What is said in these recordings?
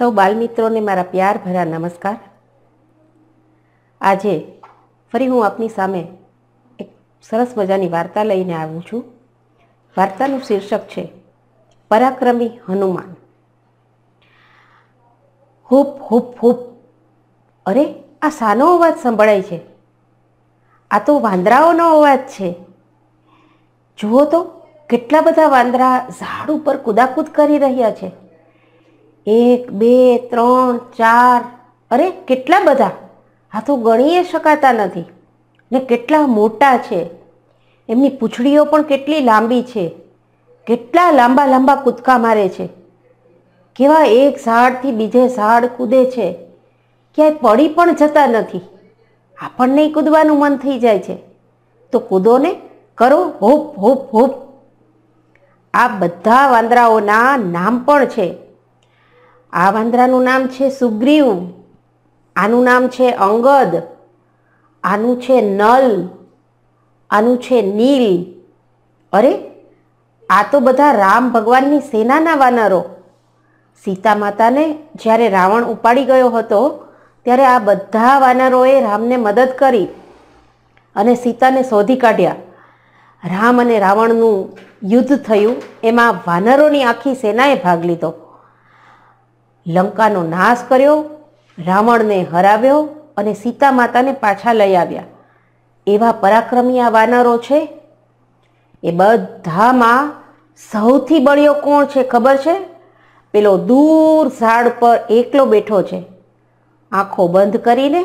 સૌ બાલમિત્રોને મારા પ્યાર ભરા નમસ્કાર આજે ફરી હું આપની સામે એક સરસ મજાની વાર્તા લઈને આવું છું વાર્તાનું શીર્ષક છે પરાક્રમી હનુમાન હુપ હુપ હુપ અરે આ સાનો અવાજ સંભળાય છે આ તો વાંદરાઓનો અવાજ છે જુઓ તો કેટલા બધા વાંદરા ઝાડ ઉપર કુદાકૂદ કરી રહ્યા છે એક બે ત્રણ ચાર અરે કેટલા બધા હા તો ગણીએ શકાતા નથી ને કેટલા મોટા છે એમની પૂંછડીઓ પણ કેટલી લાંબી છે કેટલા લાંબા લાંબા કૂદકા મારે છે કેવા એક ઝાડથી બીજે ઝાડ કૂદે છે ક્યાંય પડી પણ જતા નથી આપણને કૂદવાનું મન થઈ જાય છે તો કૂદો ને કરો હોપ હોપ હોપ આ બધા વાંદરાઓના નામ પણ છે આ વાંદરાનું નામ છે સુગ્રીવ આનું નામ છે અંગદ આનું છે નલ આનું છે નીલ અરે આ તો બધા રામ ભગવાનની સેનાના વાનરો સીતા માતાને જ્યારે રાવણ ઉપાડી ગયો હતો ત્યારે આ બધા વાનરોએ રામને મદદ કરી અને સીતાને શોધી કાઢ્યા રામ અને રાવણનું યુદ્ધ થયું એમાં વાનરોની આખી સેનાએ ભાગ લીધો લંકાનો નાશ કર્યો રાવણને હરાવ્યો અને સીતા માતાને પાછા લઈ આવ્યા એવા પરાક્રમી આ વાનરો છે એ બધામાં સૌથી બળિયો કોણ છે ખબર છે પેલો દૂર ઝાડ પર એકલો બેઠો છે આંખો બંધ કરીને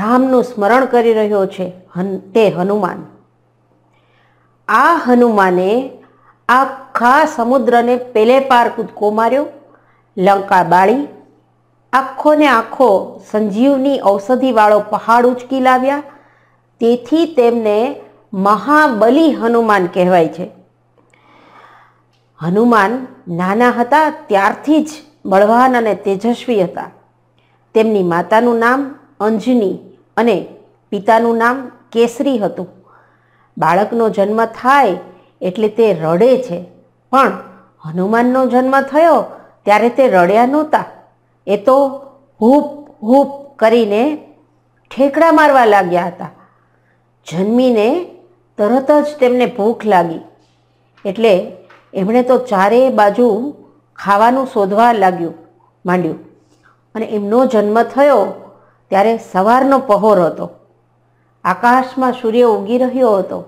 રામનું સ્મરણ કરી રહ્યો છે તે હનુમાન આ હનુમાને આખા સમુદ્રને પેલે પાર કૂદકો માર્યો લંકા બાળી આખો ને આખો સંજીવની ઔષધિવાળો પહાડ ઉચકી લાવ્યા તેથી તેમને મહાબલી હનુમાન કહેવાય છે હનુમાન નાના હતા ત્યારથી જ બળવાન અને તેજસ્વી હતા તેમની માતાનું નામ અંજની અને પિતાનું નામ કેસરી હતું બાળકનો જન્મ થાય એટલે તે રડે છે પણ હનુમાનનો જન્મ થયો ત્યારે તે રડ્યા નહોતા એ તો હૂપ હૂપ કરીને ઠેકડા મારવા લાગ્યા હતા જન્મીને તરત જ તેમને ભૂખ લાગી એટલે એમણે તો ચારે બાજુ ખાવાનું શોધવા લાગ્યું માંડ્યું અને એમનો જન્મ થયો ત્યારે સવારનો પહોર હતો આકાશમાં સૂર્ય ઉગી રહ્યો હતો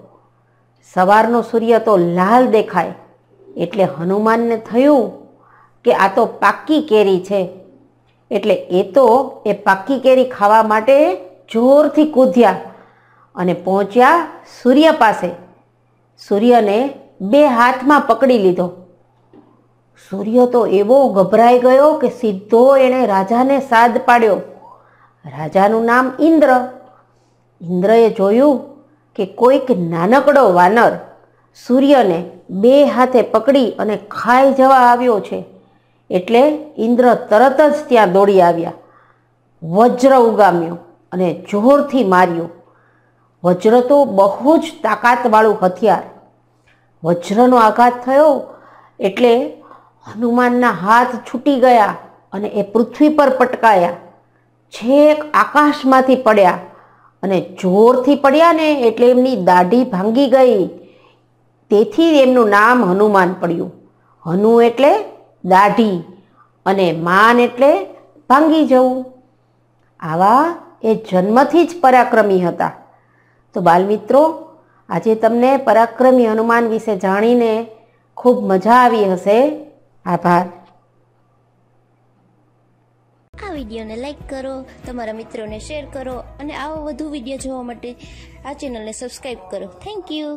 સવારનો સૂર્ય તો લાલ દેખાય એટલે હનુમાનને થયું કે આ તો પાક્કી કેરી છે એટલે એ તો એ પાક્કી કેરી ખાવા માટે જોરથી કૂદ્યા અને પહોંચ્યા સૂર્ય પાસે સૂર્યને બે હાથમાં પકડી લીધો સૂર્ય તો એવો ગભરાઈ ગયો કે સીધો એણે રાજાને સાદ પાડ્યો રાજાનું નામ ઇન્દ્ર ઇન્દ્રએ જોયું કે કોઈક નાનકડો વાનર સૂર્યને બે હાથે પકડી અને ખાઈ જવા આવ્યો છે એટલે ઇન્દ્ર તરત જ ત્યાં દોડી આવ્યા વજ્ર ઉગામ્યો અને જોરથી માર્યો વજ્ર તો બહુ જ તાકાતવાળું હથિયાર વજ્રનો આઘાત થયો એટલે હનુમાનના હાથ છૂટી ગયા અને એ પૃથ્વી પર પટકાયા છેક આકાશમાંથી પડ્યા અને જોરથી પડ્યા ને એટલે એમની દાઢી ભાંગી ગઈ તેથી એમનું નામ હનુમાન પડ્યું હનુ એટલે દાઢી અને માન એટલે ભાંગી જવું આવા એ જન્મથી જ પરાક્રમી હતા તો બાલમિત્રો આજે તમને પરાક્રમી હનુમાન વિશે જાણીને ખૂબ મજા આવી હશે આભાર આ વિડીયોને લાઈક કરો તમારા મિત્રોને શેર કરો અને આવો વધુ વિડીયો જોવા માટે આ ચેનલને સબસ્ક્રાઈબ કરો થેન્ક યુ